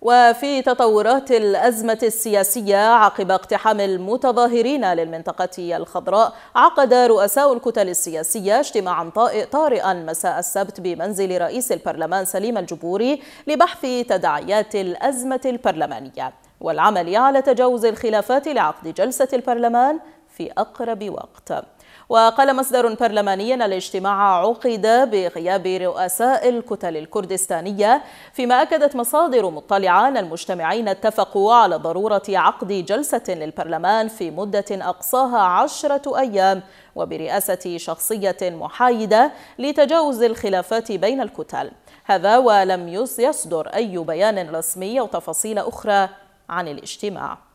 وفي تطورات الأزمة السياسية عقب اقتحام المتظاهرين للمنطقة الخضراء عقد رؤساء الكتل السياسية اجتماعا طارئا مساء السبت بمنزل رئيس البرلمان سليم الجبوري لبحث تداعيات الأزمة البرلمانية والعمل على تجاوز الخلافات لعقد جلسة البرلمان في أقرب وقت وقال مصدر برلماني أن الاجتماع عقد بغياب رؤساء الكتل الكردستانية فيما أكدت مصادر مطلعة أن المجتمعين اتفقوا على ضرورة عقد جلسة للبرلمان في مدة أقصاها عشرة أيام وبرئاسة شخصية محايدة لتجاوز الخلافات بين الكتل هذا ولم يصدر أي بيان رسمي أو تفاصيل أخرى عن الاجتماع